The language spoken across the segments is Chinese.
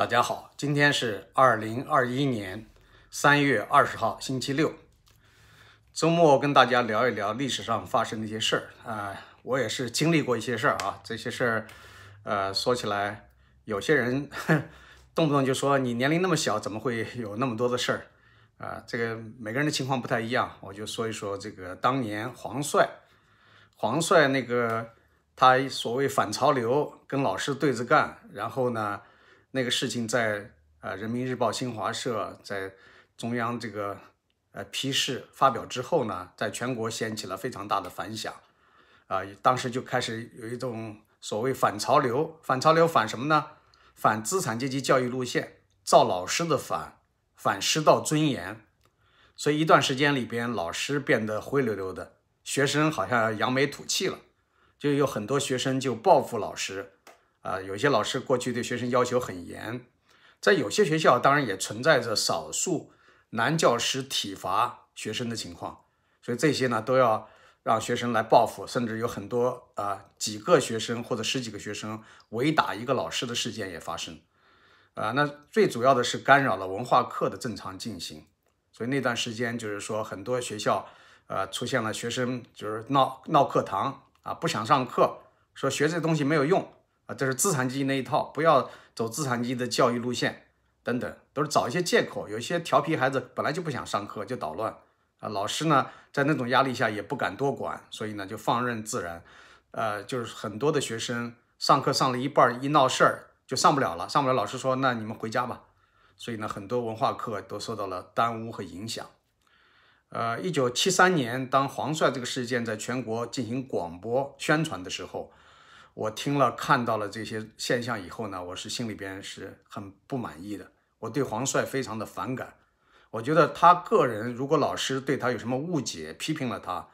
大家好，今天是二零二一年三月二十号，星期六。周末跟大家聊一聊历史上发生的一些事儿啊，我也是经历过一些事儿啊。这些事儿，呃，说起来，有些人 动不动就说你年龄那么小，怎么会有那么多的事儿啊？这个每个人的情况不太一样，我就说一说这个当年黄帅，黄帅那个他所谓反潮流，跟老师对着干，然后呢？那个事情在呃，《人民日报》、新华社在中央这个呃批示发表之后呢，在全国掀起了非常大的反响，啊，当时就开始有一种所谓反潮流，反潮流反什么呢？反资产阶级教育路线，造老师的反，反师道尊严。所以一段时间里边，老师变得灰溜溜的，学生好像扬眉吐气了，就有很多学生就报复老师。啊，有些老师过去对学生要求很严，在有些学校，当然也存在着少数男教师体罚学生的情况，所以这些呢都要让学生来报复，甚至有很多啊几个学生或者十几个学生围打一个老师的事件也发生。啊，那最主要的是干扰了文化课的正常进行，所以那段时间就是说很多学校呃出现了学生就是闹闹课堂啊，不想上课，说学这东西没有用。这是资产阶级那一套，不要走资产阶级的教育路线，等等，都是找一些借口。有些调皮孩子本来就不想上课，就捣乱。啊，老师呢，在那种压力下也不敢多管，所以呢，就放任自然。呃，就是很多的学生上课上了一半，一闹事儿就上不了了，上不了，老师说那你们回家吧。所以呢，很多文化课都受到了耽误和影响。呃，一九七三年，当黄帅这个事件在全国进行广播宣传的时候。我听了，看到了这些现象以后呢，我是心里边是很不满意的。我对黄帅非常的反感，我觉得他个人如果老师对他有什么误解，批评了他，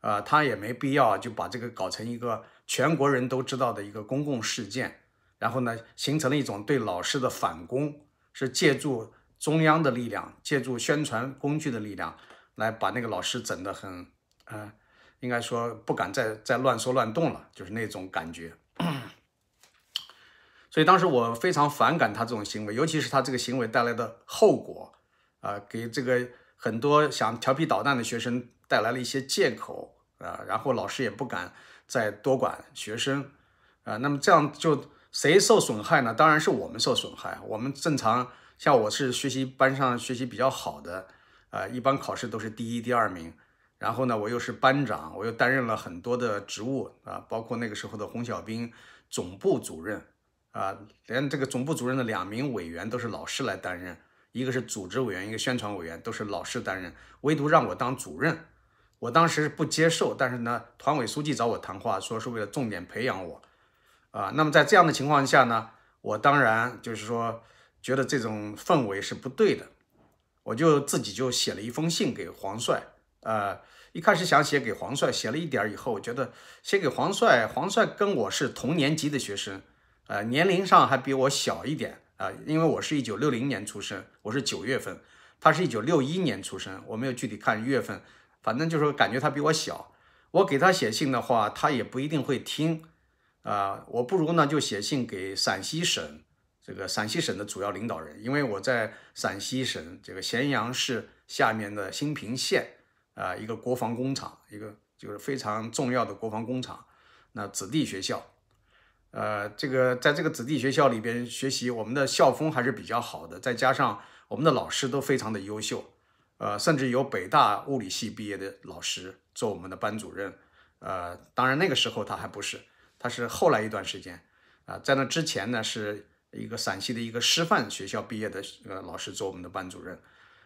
呃，他也没必要就把这个搞成一个全国人都知道的一个公共事件，然后呢，形成了一种对老师的反攻，是借助中央的力量，借助宣传工具的力量，来把那个老师整得很，嗯。应该说不敢再再乱说乱动了，就是那种感觉。所以当时我非常反感他这种行为，尤其是他这个行为带来的后果，啊，给这个很多想调皮捣蛋的学生带来了一些借口啊，然后老师也不敢再多管学生啊。那么这样就谁受损害呢？当然是我们受损害。我们正常，像我是学习班上学习比较好的，啊，一般考试都是第一、第二名。然后呢，我又是班长，我又担任了很多的职务啊，包括那个时候的红小兵总部主任啊，连这个总部主任的两名委员都是老师来担任，一个是组织委员，一个宣传委员，都是老师担任，唯独让我当主任，我当时不接受。但是呢，团委书记找我谈话，说是为了重点培养我，啊，那么在这样的情况下呢，我当然就是说觉得这种氛围是不对的，我就自己就写了一封信给黄帅。呃，一开始想写给黄帅，写了一点以后，我觉得写给黄帅，黄帅跟我是同年级的学生，呃，年龄上还比我小一点啊，因为我是一九六零年出生，我是九月份，他是一九六一年出生，我没有具体看月份，反正就是感觉他比我小。我给他写信的话，他也不一定会听啊，我不如呢就写信给陕西省这个陕西省的主要领导人，因为我在陕西省这个咸阳市下面的新平县。啊，一个国防工厂，一个就是非常重要的国防工厂。那子弟学校，呃，这个在这个子弟学校里边学习，我们的校风还是比较好的，再加上我们的老师都非常的优秀，呃，甚至有北大物理系毕业的老师做我们的班主任，呃，当然那个时候他还不是，他是后来一段时间，啊，在那之前呢，是一个陕西的一个师范学校毕业的呃老师做我们的班主任。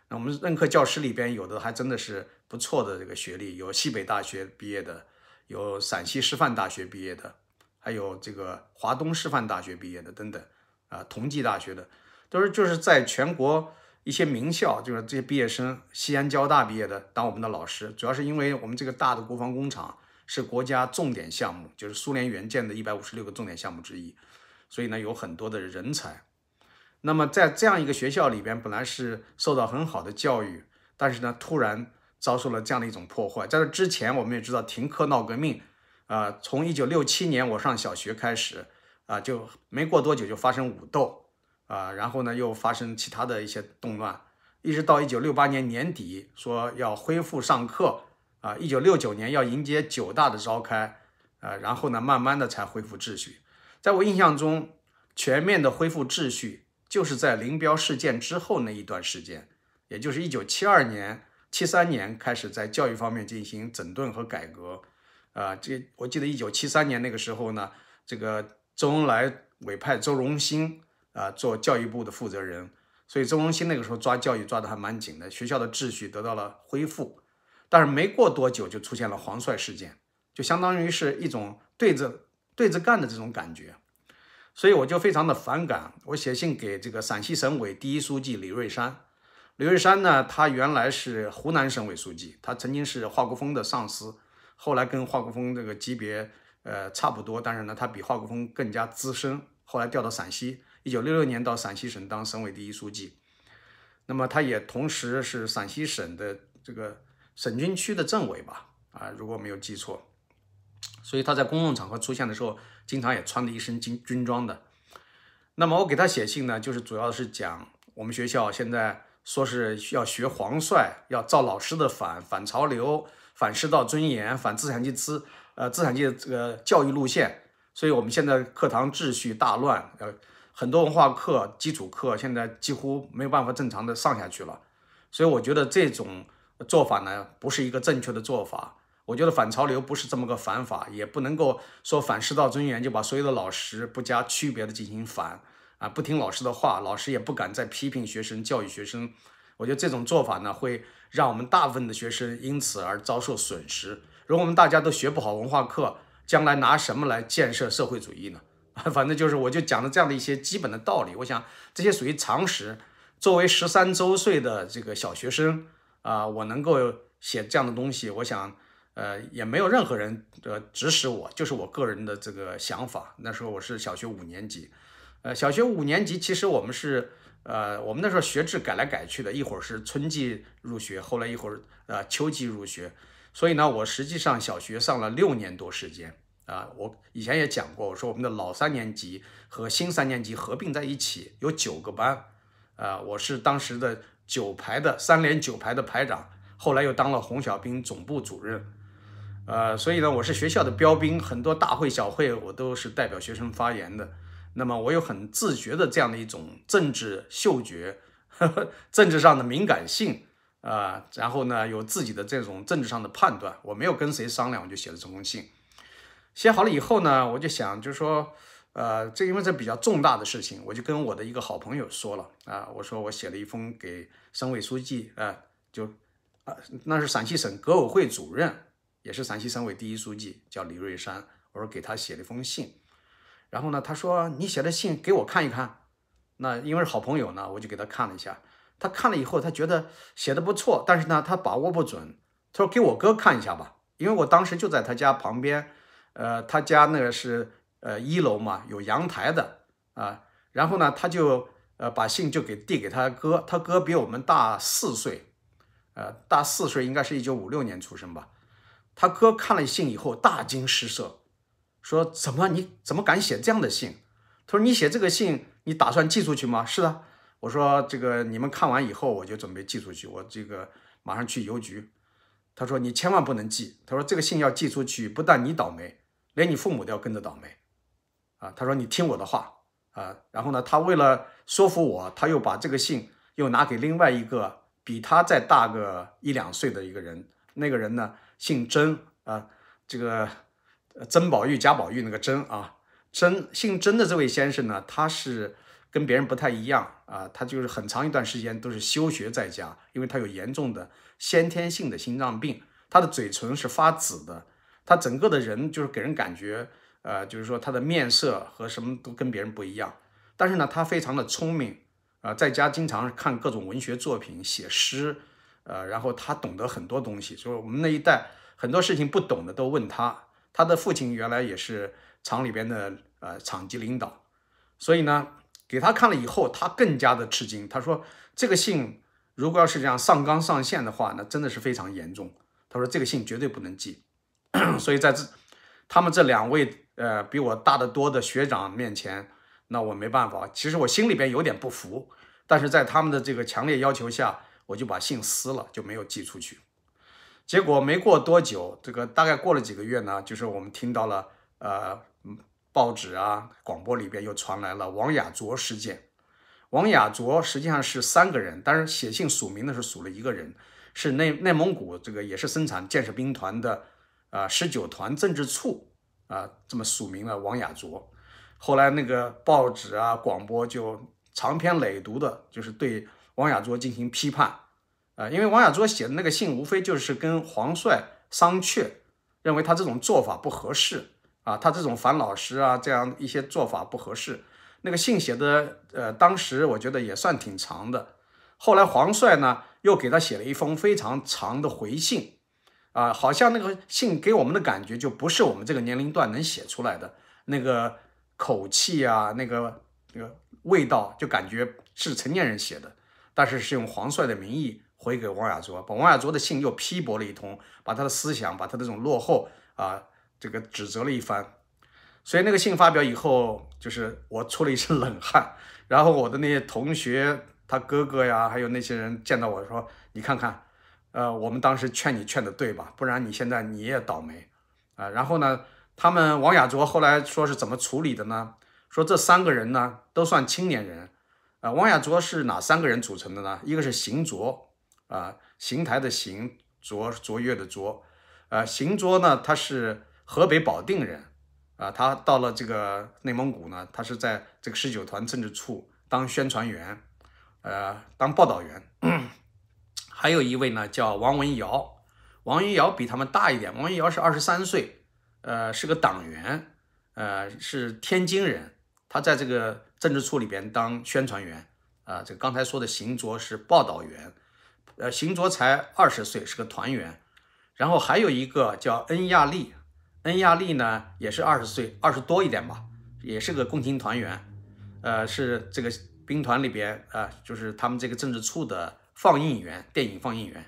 那我们任课教师里边有的还真的是。不错的这个学历，有西北大学毕业的，有陕西师范大学毕业的，还有这个华东师范大学毕业的等等，啊，同济大学的都是就是在全国一些名校，就是这些毕业生，西安交大毕业的当我们的老师，主要是因为我们这个大的国防工厂是国家重点项目，就是苏联援建的一百五十六个重点项目之一，所以呢有很多的人才。那么在这样一个学校里边，本来是受到很好的教育，但是呢突然。遭受了这样的一种破坏。在这之前，我们也知道停课闹革命，啊，从一九六七年我上小学开始，啊，就没过多久就发生武斗，啊，然后呢又发生其他的一些动乱，一直到一九六八年年底说要恢复上课，啊，一九六九年要迎接九大的召开，啊，然后呢慢慢的才恢复秩序。在我印象中，全面的恢复秩序就是在林彪事件之后那一段时间，也就是一九七二年。七三年开始在教育方面进行整顿和改革，啊，这我记得一九七三年那个时候呢，这个周恩来委派周荣兴啊做教育部的负责人，所以周荣兴那个时候抓教育抓的还蛮紧的，学校的秩序得到了恢复。但是没过多久就出现了黄帅事件，就相当于是一种对着对着干的这种感觉，所以我就非常的反感，我写信给这个陕西省委第一书记李瑞山。刘玉山呢？他原来是湖南省委书记，他曾经是华国锋的上司，后来跟华国锋这个级别呃差不多，但是呢，他比华国锋更加资深。后来调到陕西，一九六六年到陕西省当省委第一书记。那么，他也同时是陕西省的这个省军区的政委吧？啊，如果没有记错，所以他在公共场合出现的时候，经常也穿着一身军军装的。那么，我给他写信呢，就是主要是讲我们学校现在。说是要学黄帅，要照老师的反反潮流、反师道尊严、反资产阶级呃资产阶级这个教育路线，所以我们现在课堂秩序大乱，呃，很多文化课、基础课现在几乎没有办法正常的上下去了。所以我觉得这种做法呢，不是一个正确的做法。我觉得反潮流不是这么个反法，也不能够说反师道尊严就把所有的老师不加区别的进行反。啊！不听老师的话，老师也不敢再批评学生、教育学生。我觉得这种做法呢，会让我们大部分的学生因此而遭受损失。如果我们大家都学不好文化课，将来拿什么来建设社会主义呢？啊，反正就是我就讲了这样的一些基本的道理。我想这些属于常识。作为十三周岁的这个小学生啊，我能够写这样的东西，我想，呃，也没有任何人呃指使我，就是我个人的这个想法。那时候我是小学五年级。呃，小学五年级其实我们是，呃，我们那时候学制改来改去的，一会儿是春季入学，后来一会儿呃秋季入学，所以呢，我实际上小学上了六年多时间啊。我以前也讲过，我说我们的老三年级和新三年级合并在一起有九个班，啊，我是当时的九排的三连九排的排长，后来又当了红小兵总部主任，呃，所以呢，我是学校的标兵，很多大会小会我都是代表学生发言的。那么我有很自觉的这样的一种政治嗅觉，呵呵政治上的敏感性啊，然后呢有自己的这种政治上的判断。我没有跟谁商量，我就写了这封信。写好了以后呢，我就想，就是说，呃，这因为这比较重大的事情，我就跟我的一个好朋友说了啊，我说我写了一封给省委书记，呃，就啊，那是陕西省革委会主任，也是陕西省委第一书记，叫李瑞山。我说给他写了一封信。然后呢，他说你写的信给我看一看，那因为是好朋友呢，我就给他看了一下。他看了以后，他觉得写的不错，但是呢，他把握不准。他说给我哥看一下吧，因为我当时就在他家旁边，呃，他家那个是呃一楼嘛，有阳台的啊。然后呢，他就呃把信就给递给他哥，他哥比我们大四岁，呃，大四岁应该是一九五六年出生吧。他哥看了信以后，大惊失色。说怎么？你怎么敢写这样的信？他说：“你写这个信，你打算寄出去吗？”是的，我说：“这个你们看完以后，我就准备寄出去。我这个马上去邮局。”他说：“你千万不能寄。”他说：“这个信要寄出去，不但你倒霉，连你父母都要跟着倒霉。”啊，他说：“你听我的话啊。”然后呢，他为了说服我，他又把这个信又拿给另外一个比他再大个一两岁的一个人。那个人呢，姓甄啊，这个。甄宝玉、贾宝玉那个甄啊，甄姓甄的这位先生呢，他是跟别人不太一样啊，他就是很长一段时间都是休学在家，因为他有严重的先天性的心脏病，他的嘴唇是发紫的，他整个的人就是给人感觉，呃，就是说他的面色和什么都跟别人不一样。但是呢，他非常的聪明啊，在家经常看各种文学作品，写诗，呃，然后他懂得很多东西，所以我们那一代很多事情不懂的都问他。他的父亲原来也是厂里边的呃厂级领导，所以呢，给他看了以后，他更加的吃惊。他说：“这个信如果要是这样上纲上线的话，那真的是非常严重。”他说：“这个信绝对不能寄。”所以在这他们这两位呃比我大得多的学长面前，那我没办法。其实我心里边有点不服，但是在他们的这个强烈要求下，我就把信撕了，就没有寄出去。结果没过多久，这个大概过了几个月呢，就是我们听到了，呃，报纸啊、广播里边又传来了王亚卓事件。王亚卓实际上是三个人，但是写信署名的是署了一个人，是内内蒙古这个也是生产建设兵团的，啊，十九团政治处啊，这么署名了王亚卓。后来那个报纸啊、广播就长篇累牍的，就是对王亚卓进行批判。啊，因为王亚卓写的那个信，无非就是跟黄帅商榷，认为他这种做法不合适啊，他这种反老师啊，这样一些做法不合适。那个信写的，呃，当时我觉得也算挺长的。后来黄帅呢，又给他写了一封非常长的回信，啊，好像那个信给我们的感觉就不是我们这个年龄段能写出来的那个口气啊，那个那个味道，就感觉是成年人写的，但是是用黄帅的名义。回给王亚卓，把王亚卓的信又批驳了一通，把他的思想，把他的这种落后啊，这个指责了一番。所以那个信发表以后，就是我出了一身冷汗。然后我的那些同学，他哥哥呀，还有那些人见到我说：“你看看，呃，我们当时劝你劝的对吧？不然你现在你也倒霉啊。”然后呢，他们王亚卓后来说是怎么处理的呢？说这三个人呢都算青年人，啊，王亚卓是哪三个人组成的呢？一个是邢卓。啊，邢台的邢，卓卓越的卓，呃，邢卓呢，他是河北保定人，啊，他到了这个内蒙古呢，他是在这个十九团政治处当宣传员，呃，当报道员。还有一位呢，叫王文尧，王文尧比他们大一点，王文尧是二十三岁，呃，是个党员，呃，是天津人，他在这个政治处里边当宣传员，啊，这刚才说的邢卓是报道员。呃，邢卓才二十岁，是个团员，然后还有一个叫恩亚利，恩亚利呢也是二十岁，二十多一点吧，也是个共青团员，呃，是这个兵团里边啊，就是他们这个政治处的放映员，电影放映员，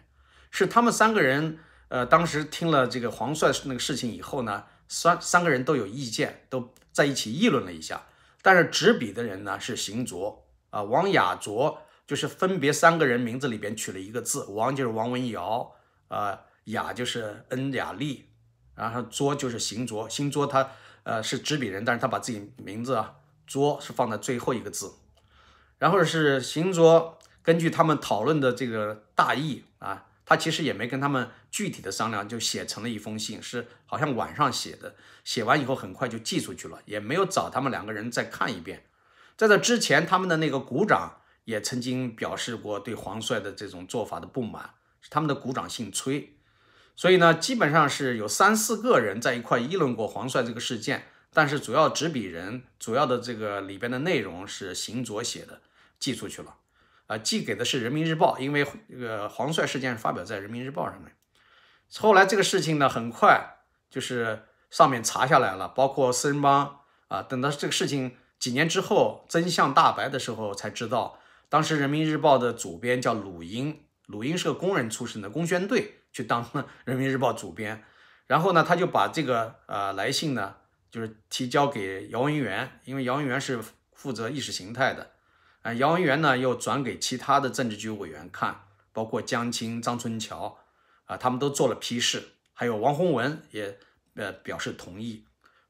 是他们三个人，呃，当时听了这个黄帅那个事情以后呢，三三个人都有意见，都在一起议论了一下，但是执笔的人呢是邢卓啊，王亚卓。就是分别三个人名字里边取了一个字，王就是王文瑶，啊，雅就是恩雅丽，然后卓就是邢卓，邢卓他呃是执笔人，但是他把自己名字啊卓是放在最后一个字，然后是邢卓根据他们讨论的这个大意啊，他其实也没跟他们具体的商量，就写成了一封信，是好像晚上写的，写完以后很快就寄出去了，也没有找他们两个人再看一遍，在这之前他们的那个鼓掌。也曾经表示过对黄帅的这种做法的不满，他们的鼓掌姓崔，所以呢，基本上是有三四个人在一块议论过黄帅这个事件，但是主要执笔人、主要的这个里边的内容是邢卓写的，寄出去了，啊，寄给的是《人民日报》，因为这个黄帅事件发表在《人民日报》上面。后来这个事情呢，很快就是上面查下来了，包括四人帮啊，等到这个事情几年之后真相大白的时候才知道。当时《人民日报》的主编叫鲁英，鲁英是个工人出身的，工宣队去当《了《人民日报》主编。然后呢，他就把这个呃来信呢，就是提交给姚文元，因为姚文元是负责意识形态的。啊，姚文元呢又转给其他的政治局委员看，包括江青、张春桥，啊，他们都做了批示，还有王洪文也呃表示同意。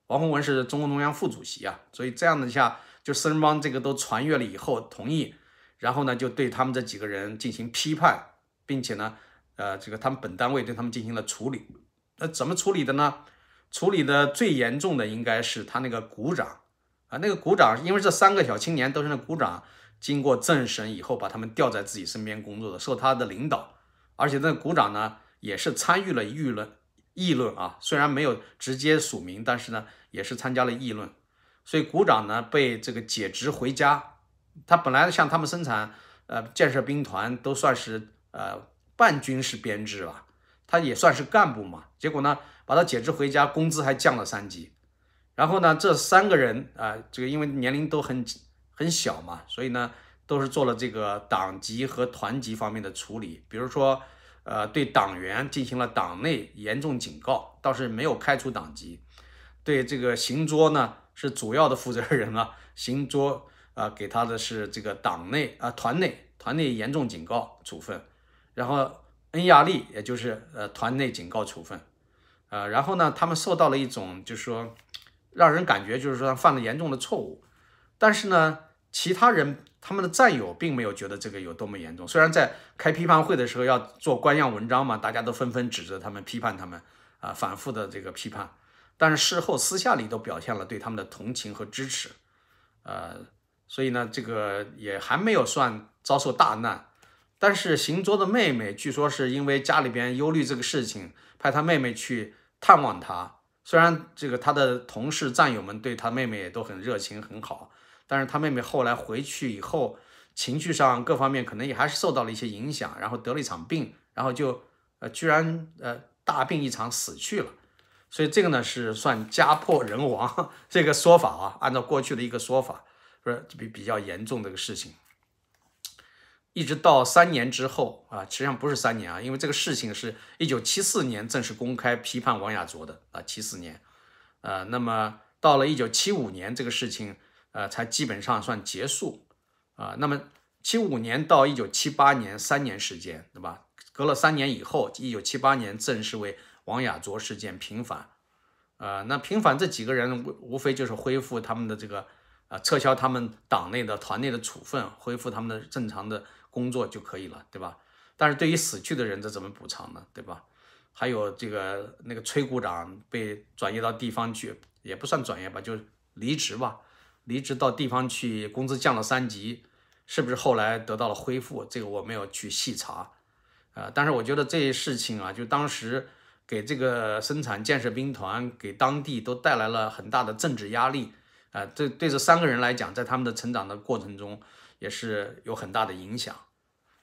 王洪文是中国中央副主席啊，所以这样子下，就四人帮这个都传阅了以后，同意。然后呢，就对他们这几个人进行批判，并且呢，呃，这个他们本单位对他们进行了处理。那怎么处理的呢？处理的最严重的应该是他那个股长啊，那个股长，因为这三个小青年都是那股长经过政审以后把他们调在自己身边工作的，受他的领导。而且那股长呢，也是参与了舆论议论啊，虽然没有直接署名，但是呢，也是参加了议论。所以股长呢，被这个解职回家。他本来像他们生产，呃，建设兵团都算是呃半军事编制了，他也算是干部嘛。结果呢，把他解职回家，工资还降了三级。然后呢，这三个人啊，这个因为年龄都很很小嘛，所以呢，都是做了这个党籍和团级方面的处理。比如说，呃，对党员进行了党内严重警告，倒是没有开除党籍。对这个邢卓呢，是主要的负责人啊，邢卓。啊，给他的是这个党内啊团内团内严重警告处分，然后恩亚利也就是呃团内警告处分，呃，然后呢，他们受到了一种就是说，让人感觉就是说犯了严重的错误，但是呢，其他人他们的战友并没有觉得这个有多么严重。虽然在开批判会的时候要做官样文章嘛，大家都纷纷指责他们、批判他们，啊，反复的这个批判，但是事后私下里都表现了对他们的同情和支持，呃。所以呢，这个也还没有算遭受大难，但是邢卓的妹妹据说是因为家里边忧虑这个事情，派他妹妹去探望他。虽然这个他的同事战友们对他妹妹也都很热情很好，但是他妹妹后来回去以后，情绪上各方面可能也还是受到了一些影响，然后得了一场病，然后就呃居然呃大病一场死去了。所以这个呢是算家破人亡 这个说法啊，按照过去的一个说法。不是比比较严重的一个事情，一直到三年之后啊，实际上不是三年啊，因为这个事情是一九七四年正式公开批判王亚卓的啊，七四年，呃，那么到了一九七五年，这个事情呃才基本上算结束啊。那么七五年到一九七八年三年时间，对吧？隔了三年以后，一九七八年正式为王亚卓事件平反啊。那平反这几个人无无非就是恢复他们的这个。啊，撤销他们党内的、团内的处分，恢复他们的正常的工作就可以了，对吧？但是对于死去的人，这怎么补偿呢？对吧？还有这个那个崔股长被转移到地方去，也不算转业吧，就是离职吧，离职到地方去，工资降了三级，是不是后来得到了恢复？这个我没有去细查，呃，但是我觉得这些事情啊，就当时给这个生产建设兵团、给当地都带来了很大的政治压力。啊，这对这三个人来讲，在他们的成长的过程中，也是有很大的影响。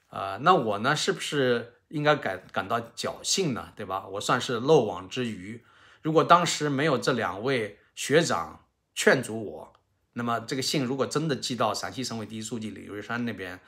啊，那我呢，是不是应该感感到侥幸呢？对吧？我算是漏网之鱼。如果当时没有这两位学长劝阻我，那么这个信如果真的寄到陕西省委第一书记李瑞山那边，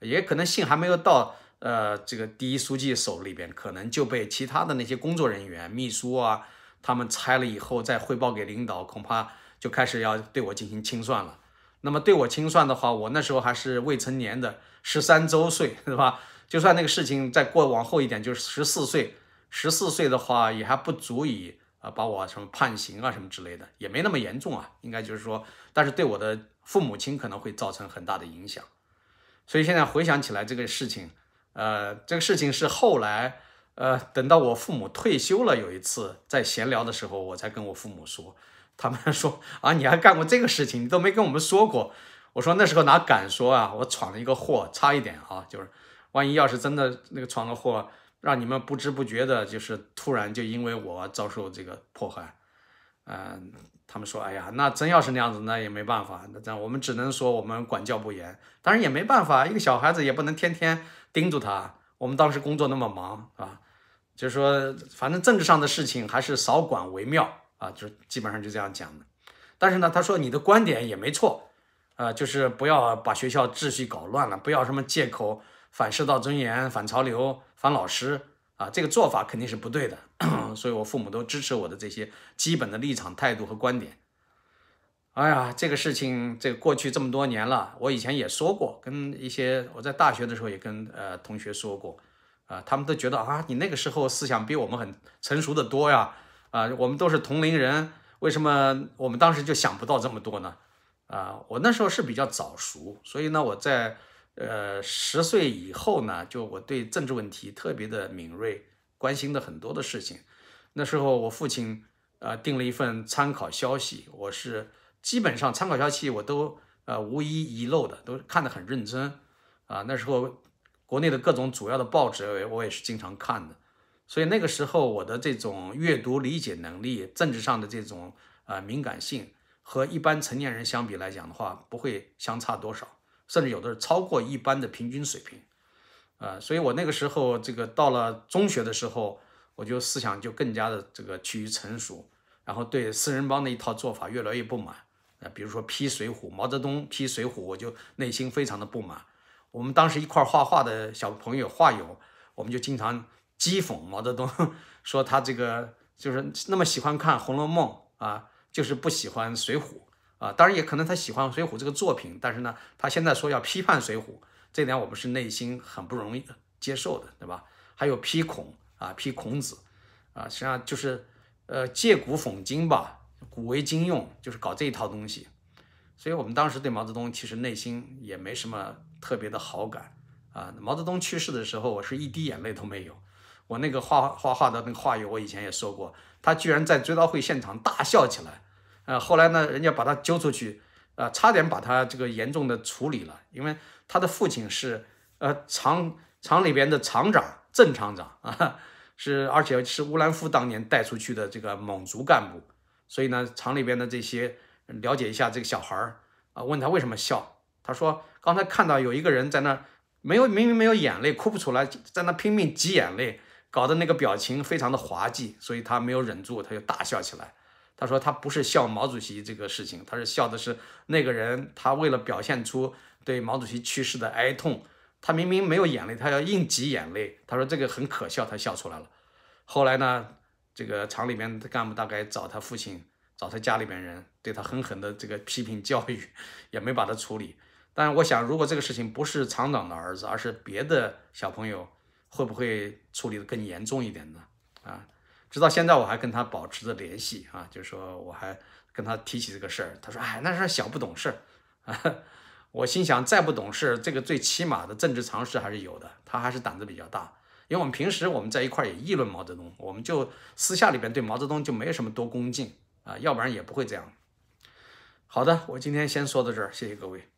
也可能信还没有到呃这个第一书记手里边，可能就被其他的那些工作人员、秘书啊，他们拆了以后再汇报给领导，恐怕。就开始要对我进行清算了，那么对我清算的话，我那时候还是未成年的十三周岁，是吧？就算那个事情再过往后一点，就是十四岁，十四岁的话也还不足以啊把我什么判刑啊什么之类的，也没那么严重啊，应该就是说，但是对我的父母亲可能会造成很大的影响。所以现在回想起来这个事情，呃，这个事情是后来，呃，等到我父母退休了，有一次在闲聊的时候，我才跟我父母说。他们说啊，你还干过这个事情，你都没跟我们说过。我说那时候哪敢说啊，我闯了一个祸，差一点啊，就是万一要是真的那个闯了祸，让你们不知不觉的，就是突然就因为我遭受这个迫害。嗯，他们说，哎呀，那真要是那样子，那也没办法，那这样我们只能说我们管教不严，当然也没办法，一个小孩子也不能天天盯住他。我们当时工作那么忙啊，就是说反正政治上的事情还是少管为妙。啊，就基本上就这样讲的，但是呢，他说你的观点也没错，呃，就是不要把学校秩序搞乱了，不要什么借口反师道尊严、反潮流、反老师啊，这个做法肯定是不对的。所以，我父母都支持我的这些基本的立场、态度和观点。哎呀，这个事情，这过去这么多年了，我以前也说过，跟一些我在大学的时候也跟呃同学说过，啊，他们都觉得啊，你那个时候思想比我们很成熟的多呀。啊，我们都是同龄人，为什么我们当时就想不到这么多呢？啊，我那时候是比较早熟，所以呢，我在呃十岁以后呢，就我对政治问题特别的敏锐，关心的很多的事情。那时候我父亲啊订了一份参考消息，我是基本上参考消息我都呃无一遗漏的，都看得很认真。啊，那时候国内的各种主要的报纸我也是经常看的。所以那个时候，我的这种阅读理解能力、政治上的这种呃敏感性，和一般成年人相比来讲的话，不会相差多少，甚至有的超过一般的平均水平。呃，所以我那个时候，这个到了中学的时候，我就思想就更加的这个趋于成熟，然后对四人帮的一套做法越来越不满。呃，比如说批《水浒》，毛泽东批《水浒》，我就内心非常的不满。我们当时一块画画的小朋友、画友，我们就经常。讥讽毛泽东 说他这个就是那么喜欢看《红楼梦》啊，就是不喜欢《水浒》啊。当然，也可能他喜欢《水浒》这个作品，但是呢，他现在说要批判《水浒》，这点我们是内心很不容易接受的，对吧？还有批孔啊，批孔子啊，实际上就是呃借古讽今吧，古为今用，就是搞这一套东西。所以，我们当时对毛泽东其实内心也没什么特别的好感啊。毛泽东去世的时候，我是一滴眼泪都没有。我那个画画画的那个话语，我以前也说过。他居然在追悼会现场大笑起来，呃，后来呢，人家把他揪出去，啊，差点把他这个严重的处理了，因为他的父亲是，呃，厂厂里边的厂长郑厂长啊，是而且是乌兰夫当年带出去的这个蒙族干部，所以呢，厂里边的这些了解一下这个小孩儿啊，问他为什么笑，他说刚才看到有一个人在那没有明明没有眼泪哭不出来，在那拼命挤眼泪。搞得那个表情非常的滑稽，所以他没有忍住，他就大笑起来。他说他不是笑毛主席这个事情，他是笑的是那个人，他为了表现出对毛主席去世的哀痛，他明明没有眼泪，他要硬挤眼泪。他说这个很可笑，他笑出来了。后来呢，这个厂里边的干部大概找他父亲，找他家里边人，对他狠狠的这个批评教育，也没把他处理。但是我想，如果这个事情不是厂长的儿子，而是别的小朋友，会不会处理的更严重一点呢？啊，直到现在我还跟他保持着联系啊，就是说我还跟他提起这个事儿，他说哎，那时候小不懂事儿啊。我心想再不懂事，这个最起码的政治常识还是有的，他还是胆子比较大。因为我们平时我们在一块儿也议论毛泽东，我们就私下里边对毛泽东就没什么多恭敬啊，要不然也不会这样。好的，我今天先说到这儿，谢谢各位。